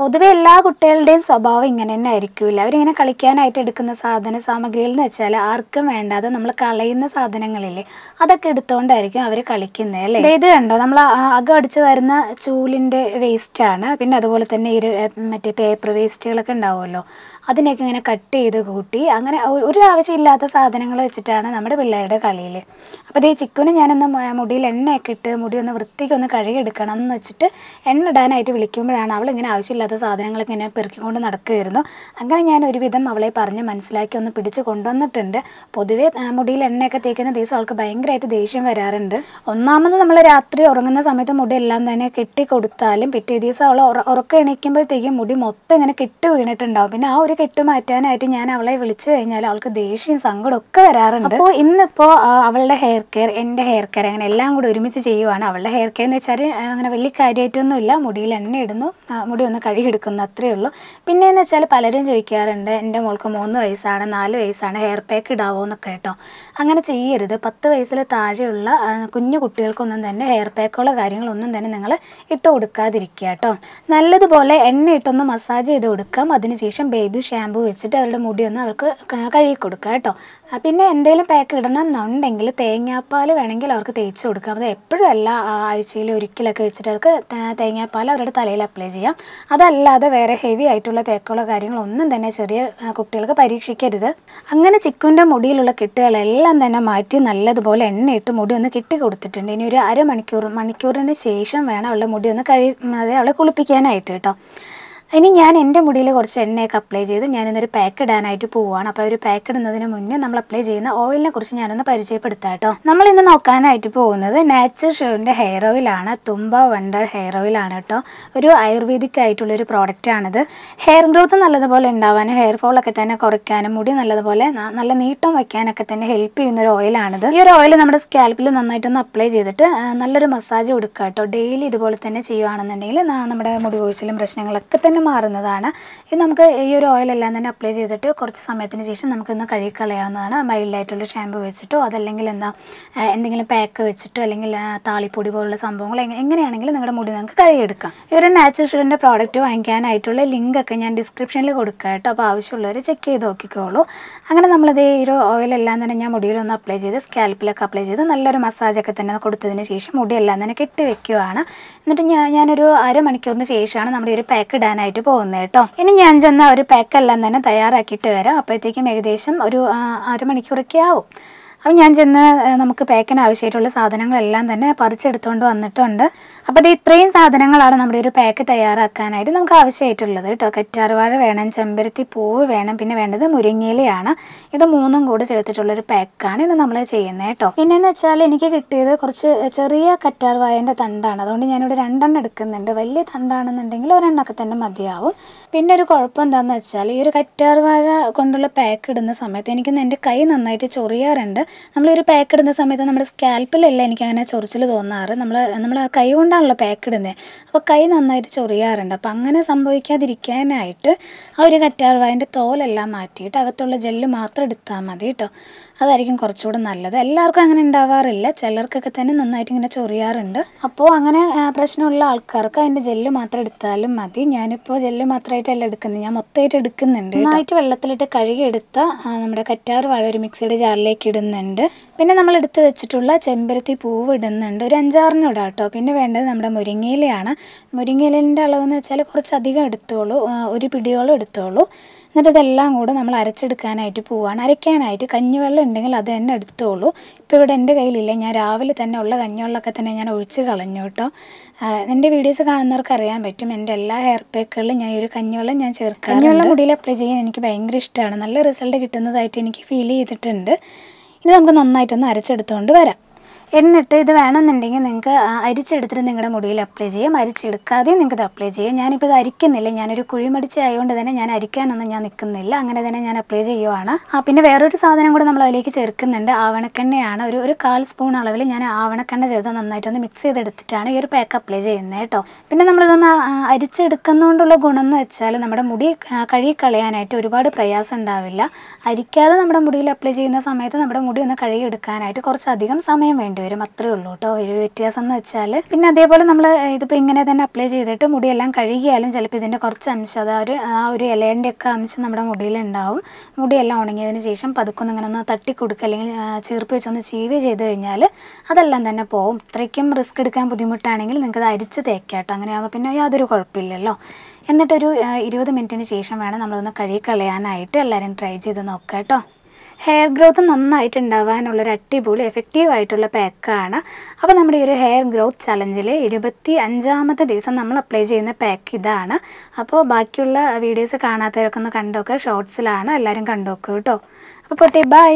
പൊതുവെ എല്ലാ കുട്ടികളുടെയും സ്വഭാവം ഇങ്ങനെ തന്നെ ആയിരിക്കില്ല അവരിങ്ങനെ കളിക്കാനായിട്ട് എടുക്കുന്ന സാധന സാമഗ്രികൾ എന്ന് വെച്ചാൽ ആർക്കും വേണ്ടാതെ നമ്മൾ കളയുന്ന സാധനങ്ങളില്ലേ അതൊക്കെ എടുത്തുകൊണ്ടായിരിക്കും അവർ കളിക്കുന്നത് അല്ലേ ഇത് കണ്ടോ നമ്മൾ അകം അടിച്ച് വരുന്ന ചൂലിൻ്റെ വേസ്റ്റാണ് പിന്നെ അതുപോലെ തന്നെ ഇരു മറ്റേ പേപ്പർ വേസ്റ്റുകളൊക്കെ ഉണ്ടാവുമല്ലോ അതിനെയൊക്കെ ഇങ്ങനെ കട്ട് ചെയ്ത് കൂട്ടി അങ്ങനെ ഒരു ആവശ്യമില്ലാത്ത സാധനങ്ങൾ വെച്ചിട്ടാണ് നമ്മുടെ പിള്ളേരുടെ കളിയിൽ അപ്പോൾ ഇതേ ചിക്കുന് ഞാനൊന്ന് മുടിയിൽ എണ്ണയൊക്കെ ഇട്ട് മുടി ഒന്ന് വൃത്തിക്ക് ഒന്ന് കഴുകിയെടുക്കണം എന്ന് വെച്ചിട്ട് എണ്ണ ഇടാനായിട്ട് വിളിക്കുമ്പോഴാണ് അവൾ ഇങ്ങനെ ആവശ്യമില്ലാത്ത സാധനങ്ങളൊക്കെ ഇങ്ങനെ പെറുക്കിക്കൊണ്ട് നടക്കുകയായിരുന്നു അങ്ങനെ ഞാൻ ഒരുവിധം അവളെ പറഞ്ഞ് മനസ്സിലാക്കി ഒന്ന് പിടിച്ച് കൊണ്ടുവന്നിട്ടുണ്ട് പൊതുവേ മുടിയിൽ എണ്ണയൊക്കെ തേക്കുന്ന ദിവസം അവൾക്ക് ഭയങ്കരമായിട്ട് ദേഷ്യം വരാറുണ്ട് ഒന്നാമത് നമ്മൾ രാത്രി ഉറങ്ങുന്ന സമയത്ത് മുടി എല്ലാം തന്നെ കെട്ടി കൊടുത്താലും പിറ്റേ ദിവസം അവൾ ഉറക്കം എണീക്കുമ്പോഴത്തേക്കും മുടി മൊത്തം ഇങ്ങനെ കെട്ടി വീണിട്ടുണ്ടാവും പിന്നെ ആ ഒരു കെട്ടുമാറ്റാനായിട്ട് ഞാൻ അവളെ വിളിച്ചു കഴിഞ്ഞാൽ അവൾക്ക് ദേഷ്യം സങ്കടം ഒക്കെ വരാറുണ്ട് അപ്പോൾ ഇന്നിപ്പോൾ അവളുടെ ഹെയർ കെയർ എൻ്റെ ഹെയർ കെയർ അങ്ങനെ എല്ലാം കൂടി ഒരുമിച്ച് ചെയ്യുവാണ് അവളുടെ ഹെയർ കെയർ എന്ന് വെച്ചാൽ അങ്ങനെ വലിയ കാര്യമായിട്ടൊന്നുമില്ല മുടിയിൽ എണ്ണ ഇടുന്നു മുടി ഒന്ന് കഴുകിയെടുക്കുന്നു അത്രയേ ഉള്ളൂ പിന്നെ എന്ന് വെച്ചാൽ പലരും ചോദിക്കാറുണ്ട് എൻ്റെ മോൾക്ക് മൂന്ന് വയസ്സാണ് നാല് വയസ്സാണ് ഹെയർ പാക്ക് ഇടാവോ എന്നൊക്കെ കേട്ടോ അങ്ങനെ ചെയ്യരുത് പത്ത് വയസ്സിൽ താഴെയുള്ള കുഞ്ഞു കുട്ടികൾക്കൊന്നും തന്നെ ഹെയർ പാക്കുകളോ കാര്യങ്ങളൊന്നും തന്നെ നിങ്ങൾ ഇട്ട് കൊടുക്കാതിരിക്കുക കേട്ടോ നല്ലതുപോലെ എണ്ണ ഇട്ടൊന്ന് മസാജ് ചെയ്ത് കൊടുക്കാം അതിനുശേഷം ബേബി ഷാമ്പു വെച്ചിട്ട് അവരുടെ മുടി ഒന്ന് അവർക്ക് കഴുകി കൊടുക്കുക കേട്ടോ പിന്നെ എന്തെങ്കിലും പാക്ക് ഇടണം എന്നുണ്ടെങ്കിൽ തേങ്ങാപ്പാൽ വേണമെങ്കിൽ അവർക്ക് തേച്ച് കൊടുക്കാം അത് എപ്പോഴും അല്ല ആഴ്ചയിൽ ഒരിക്കലൊക്കെ വെച്ചിട്ട് അവർക്ക് തേങ്ങാപ്പാൽ അവരുടെ തലയിൽ അപ്ലൈ ചെയ്യാം അതല്ലാതെ വേറെ ഹെവി ആയിട്ടുള്ള പാക്കുകളോ കാര്യങ്ങളോ ഒന്നും തന്നെ ചെറിയ കുട്ടികൾക്ക് പരീക്ഷിക്കരുത് അങ്ങനെ ചിക്കുൻ്റെ മുടിയിലുള്ള കെട്ടുകളെല്ലാം തന്നെ മാറ്റി നല്ലതുപോലെ എണ്ണയിട്ട് മുടി ഒന്ന് കെട്ടി കൊടുത്തിട്ടുണ്ട് ഇനി ഒരു അരമണിക്കൂർ മണിക്കൂറിന് ശേഷം വേണം അവളുടെ മുടി ഒന്ന് കഴി അവളെ കുളിപ്പിക്കാനായിട്ട് കേട്ടോ ഇനി ഞാൻ എൻ്റെ മുടിയിൽ കുറച്ച് എണ്ണയൊക്കെ അപ്ലൈ ചെയ്ത് ഞാനിന്നൊരു പാക്ക് ഇടാനായിട്ട് പോവുകയാണ് അപ്പോൾ ഒരു പാക്ക് ഇടുന്നതിന് മുന്നേ നമ്മൾ അപ്ലൈ ചെയ്യുന്ന ഓയിലിനെ കുറിച്ച് ഞാനൊന്ന് പരിചയപ്പെടുത്താം കേട്ടോ നമ്മൾ ഇന്ന് നോക്കാനായിട്ട് പോകുന്നത് നാച്ചുറൽ ഷോറിൻ്റെ ഹെയർ ഓയിലാണ് തുമ്പ വണ്ടർ ഹെയർ ഓയിലാണ് കേട്ടോ ഒരു ആയുർവേദിക് ആയിട്ടുള്ളൊരു പ്രോഡക്റ്റാണിത് ഹെയർ ഗ്രോത്ത് നല്ലതുപോലെ ഉണ്ടാവാനും ഹെയർ ഫോളൊക്കെ തന്നെ കുറയ്ക്കാനും മുടി നല്ലതുപോലെ നല്ല നീട്ടം വയ്ക്കാനൊക്കെ തന്നെ ഹെൽപ്പ് ചെയ്യുന്ന ഒരു ഓയിലാണിത് ഈ ഒരു ഓയിൽ നമ്മുടെ സ്കാൽപ്പിൽ നന്നായിട്ടൊന്ന് അപ്ലൈ ചെയ്തിട്ട് നല്ലൊരു മസാജ് കൊടുക്കുക കേട്ടോ ഡെയിലി ഇതുപോലെ തന്നെ ചെയ്യുകയാണെന്നുണ്ടെങ്കിൽ നമ്മുടെ മുടി കൊഴിച്ചിലും പ്രശ്നങ്ങളൊക്കെ തന്നെ തന്നെ മാറുന്നതാണ് ഇത് നമുക്ക് ഈ ഒരു ഓയിലെല്ലാം തന്നെ അപ്ലൈ ചെയ്തിട്ട് കുറച്ച് സമയത്തിന് ശേഷം നമുക്കൊന്ന് കഴുകിക്കളയാവുന്നതാണ് കളയാവുന്നതാണ് മൈൽഡായിട്ടുള്ള ഷാമ്പു വെച്ചിട്ടോ അതല്ലെങ്കിൽ എന്താ എന്തെങ്കിലും പാക്ക് വെച്ചിട്ടോ അല്ലെങ്കിൽ താളിപ്പൊടി പോലുള്ള സംഭവങ്ങൾ എങ്ങനെയാണെങ്കിലും നിങ്ങളുടെ മുടി നിങ്ങൾക്ക് കഴുകിയെടുക്കാം ഈ ഒരു നാച്ചുറൽ ഷുഡിൻ്റെ പ്രോഡക്റ്റ് വാങ്ങിക്കാനായിട്ടുള്ള ലിങ്കൊക്കെ ഞാൻ ഡിസ്ക്രിപ്ഷനിൽ കൊടുക്കാം കേട്ടോ അപ്പോൾ ആവശ്യമുള്ളവർ ചെക്ക് ചെയ്ത് നോക്കിക്കോളൂ അങ്ങനെ നമ്മളിത് ഈ ഒരു ഓയിലെല്ലാം തന്നെ ഞാൻ മുടിയിലൊന്ന് അപ്ലൈ ചെയ്ത് സ്കാൽപ്പിലൊക്കെ അപ്ലൈ ചെയ്ത് നല്ലൊരു മസാജൊക്കെ തന്നെ കൊടുത്തതിന് ശേഷം മുടിയെല്ലാം തന്നെ കെട്ടി വെക്കുകയാണ് എന്നിട്ട് ഞാൻ ഞാനൊരു അരമണിക്കൂറിന് ശേഷമാണ് നമ്മുടെ ഒരു പാക്ക് ഇടാനായിട്ട് ആയിട്ട് പോകുന്നത് കേട്ടോ ഇനി ഞാൻ ചെന്ന ഒരു പാക്കെല്ലാം തന്നെ തയ്യാറാക്കിയിട്ട് വരാം അപ്പോഴത്തേക്കും ഏകദേശം ഒരു അരമണിക്കൂറൊക്കെ ആവും അപ്പം ഞാൻ ചെന്ന് നമുക്ക് പാക്കിന് ആവശ്യമായിട്ടുള്ള സാധനങ്ങളെല്ലാം തന്നെ പറിച്ചെടുത്തുകൊണ്ട് വന്നിട്ടുണ്ട് അപ്പോൾ ഇത് ഇത്രയും സാധനങ്ങളാണ് നമ്മുടെ ഒരു പാക്ക് തയ്യാറാക്കാനായിട്ട് നമുക്ക് ആവശ്യമായിട്ടുള്ളത് കേട്ടോ കറ്റാർവാഴ വേണം ചെമ്പരത്തി പൂവ് വേണം പിന്നെ വേണ്ടത് മുരിങ്ങയിലയാണ് ഇത് മൂന്നും കൂടി ചേർത്തിട്ടുള്ളൊരു പാക്കാണ് ഇത് നമ്മൾ ചെയ്യുന്നത് കേട്ടോ പിന്നെയെന്ന് വെച്ചാൽ എനിക്ക് കിട്ടിയത് കുറച്ച് ചെറിയ കറ്റാർവാഴേൻ്റെ തണ്ടാണ് അതുകൊണ്ട് ഞാനിവിടെ രണ്ടെണ്ണം എടുക്കുന്നുണ്ട് വലിയ തണ്ടാണെന്നുണ്ടെങ്കിൽ ഒരെണ്ണമൊക്കെ തന്നെ മതിയാവും പിന്നെ ഒരു കുഴപ്പം എന്താണെന്ന് വെച്ചാൽ ഈ ഒരു കറ്റാർവാഴ കൊണ്ടുള്ള പാക്ക് ഇടുന്ന സമയത്ത് എനിക്ക് എൻ്റെ കൈ നന്നായിട്ട് ചൊറിയാറുണ്ട് നമ്മളൊരു പാക്ക് ഇടുന്ന സമയത്ത് നമ്മുടെ സ്കാൽപ്പിലല്ല എനിക്കങ്ങനെ ചൊറിച്ചിൽ തോന്നാറ് നമ്മൾ നമ്മൾ കൈ കൊണ്ടാണല്ലോ പാക്ക് ഇടുന്നത് അപ്പോൾ കൈ നന്നായിട്ട് ചൊറിയാറുണ്ട് അപ്പോൾ അങ്ങനെ സംഭവിക്കാതിരിക്കാനായിട്ട് ആ ഒരു കറ്റാർവാഴൻ്റെ തോലെല്ലാം മാറ്റിയിട്ട് അകത്തുള്ള ജെല്ല് മാത്രം എടുത്താൽ മതി കേട്ടോ അതായിരിക്കും കുറച്ചുകൂടെ നല്ലത് എല്ലാവർക്കും അങ്ങനെ ഉണ്ടാവാറില്ല ചിലർക്കൊക്കെ തന്നെ നന്നായിട്ട് ഇങ്ങനെ ചൊറിയാറുണ്ട് അപ്പോൾ അങ്ങനെ പ്രശ്നമുള്ള ആൾക്കാർക്ക് അതിൻ്റെ ജെല്ല് മാത്രം എടുത്താലും മതി ഞാനിപ്പോൾ ജെല്ല് മാത്രമായിട്ടല്ല എടുക്കുന്നത് ഞാൻ മൊത്തമായിട്ട് എടുക്കുന്നുണ്ട് നന്നായിട്ട് വെള്ളത്തിലിട്ട് കഴുകിയെടുത്ത നമ്മുടെ കറ്റാർ വാഴ ഒരു മിക്സിയുടെ ജാറിലേക്ക് ഇടുന്ന ഇടുന്നുണ്ട് പിന്നെ നമ്മൾ എടുത്തു വെച്ചിട്ടുള്ള ചെമ്പരത്തി പൂവ് ഇടുന്നുണ്ട് ഒരു അഞ്ചാറിനോട് കേട്ടോ പിന്നെ വേണ്ടത് നമ്മുടെ മുരിങ്ങയിലയാണ് മുരിങ്ങയിലേൻ്റെ അളവെന്ന് വെച്ചാൽ കുറച്ചധികം എടുത്തോളൂ ഒരു പിടിയോളം എടുത്തോളൂ എന്നിട്ട് ഇതെല്ലാം കൂടെ നമ്മൾ അരച്ചെടുക്കാനായിട്ട് പോവാണ് അരയ്ക്കാനായിട്ട് കഞ്ഞിവെള്ളം ഉണ്ടെങ്കിൽ അത് തന്നെ എടുത്തോളൂ ഇപ്പോൾ ഇവിടെ എൻ്റെ കയ്യിലില്ല ഞാൻ രാവിലെ തന്നെ ഉള്ള കഞ്ഞിവെള്ളമൊക്കെ തന്നെ ഞാൻ ഒഴിച്ച് കളഞ്ഞു കേട്ടോ എൻ്റെ വീഡിയോസ് കാണുന്നവർക്ക് അറിയാൻ പറ്റും എൻ്റെ എല്ലാ ഹെയർ പാക്കുകളിലും ഞാൻ ഒരു കഞ്ഞിവെള്ളം ഞാൻ ചേർക്കാം കഞ്ഞിവെള്ളം മുടിയിൽ അപ്ലൈ ചെയ്യാൻ എനിക്ക് ഭയങ്കര ഇഷ്ടമാണ് നല്ല റിസൾട്ട് കിട്ടുന്നതായിട്ട് എനിക്ക് ഫീൽ ചെയ്തിട്ടുണ്ട് ഇത് നമുക്ക് നന്നായിട്ടൊന്ന് അരച്ചെടുത്തുകൊണ്ട് വരാം എന്നിട്ട് ഇത് വേണമെന്നുണ്ടെങ്കിൽ നിങ്ങൾക്ക് അരിച്ചെടുത്തിട്ട് നിങ്ങളുടെ മുടിയിൽ അപ്ലൈ ചെയ്യാം അരിച്ചെടുക്കാതെ നിങ്ങൾക്ക് ഇത് അപ്ലൈ ചെയ്യാം ഞാനിപ്പോൾ ഇത് അരിക്കുന്നില്ല ഞാനൊരു കുഴിമടിച്ച് ആയതുകൊണ്ട് തന്നെ ഞാൻ അരിക്കാനൊന്നും ഞാൻ നിൽക്കുന്നില്ല അങ്ങനെ തന്നെ ഞാൻ അപ്ലൈ ചെയ്യുവാണ് ആ പിന്നെ വേറൊരു സാധനം കൂടെ നമ്മൾ അതിലേക്ക് ചേർക്കുന്നുണ്ട് ആവണക്കെണ്ണയാണ് ഒരു ഒരു കാൽ സ്പൂൺ അളവിൽ ഞാൻ ആവണക്കെണ്ണ ചേർത്ത് നന്നായിട്ടൊന്ന് മിക്സ് ചെയ്തെടുത്തിട്ടാണ് ഈ ഒരു പാക്ക് അപ്ലൈ ചെയ്യുന്നത് കേട്ടോ പിന്നെ നമ്മളിതൊന്ന് അരിച്ചെടുക്കുന്നതുകൊണ്ടുള്ള ഗുണം എന്ന് വെച്ചാൽ നമ്മുടെ മുടി കഴുകി കളയാനായിട്ട് ഒരുപാട് പ്രയാസം ഉണ്ടാവില്ല അരിക്കാതെ നമ്മുടെ മുടിയിൽ അപ്ലൈ ചെയ്യുന്ന സമയത്ത് നമ്മുടെ മുടി ഒന്ന് കഴുകിയെടുക്കാനായിട്ട് കുറച്ചധികം സമയം വേണ്ടി രണ്ടുപേരും അത്രേ ഉള്ളൂ കേട്ടോ ഒരു വ്യത്യാസം എന്ന് വെച്ചാൽ പിന്നെ അതേപോലെ നമ്മൾ ഇതിപ്പോൾ ഇങ്ങനെ തന്നെ അപ്ലൈ ചെയ്തിട്ട് മുടിയെല്ലാം കഴുകിയാലും ചിലപ്പോൾ ഇതിൻ്റെ കുറച്ച് അംശം അത് ആ ഒരു ആ ഒരു ഇലേൻ്റെ ഒക്കെ അംശം നമ്മുടെ മുടിയിലുണ്ടാവും മുടിയെല്ലാം ഉണങ്ങിയതിന് ശേഷം പതുക്കൊന്ന് ഇങ്ങനെ ഒന്ന് തട്ടി കൊടുക്കുക അല്ലെങ്കിൽ ചീർപ്പ് വെച്ചൊന്ന് ചീവ് ചെയ്ത് കഴിഞ്ഞാൽ അതെല്ലാം തന്നെ പോകും ഇത്രയ്ക്കും റിസ്ക് എടുക്കാൻ ബുദ്ധിമുട്ടാണെങ്കിൽ നിങ്ങൾക്ക് അത് അരിച്ച് തേക്കാട്ടോ അങ്ങനെയാകുമ്പോൾ പിന്നെ യാതൊരു കുഴപ്പമില്ലല്ലോ എന്നിട്ടൊരു ഇരുപത് മിനിറ്റിന് ശേഷം വേണം നമ്മളൊന്ന് കഴുകി കളയാനായിട്ട് എല്ലാവരും ട്രൈ ചെയ്ത് നോക്കാം കേട്ടോ ഹെയർ ഗ്രോത്ത് നന്നായിട്ട് ഉണ്ടാവാനുള്ള ഒരു അടിപൊളി എഫക്റ്റീവ് ആയിട്ടുള്ള പാക്കാണ് അപ്പോൾ നമ്മുടെ ഈ ഒരു ഹെയർ ഗ്രോത്ത് ചലഞ്ചിൽ ഇരുപത്തി അഞ്ചാമത്തെ ദിവസം നമ്മൾ അപ്ലൈ ചെയ്യുന്ന പാക്ക് ഇതാണ് അപ്പോൾ ബാക്കിയുള്ള വീഡിയോസ് കാണാത്തവരൊക്കെ ഒന്ന് കണ്ടോക്കുക ഷോർട്സിലാണ് എല്ലാവരും കണ്ടോക്കുക കേട്ടോ അപ്പോൾ പൊട്ടി ബൈ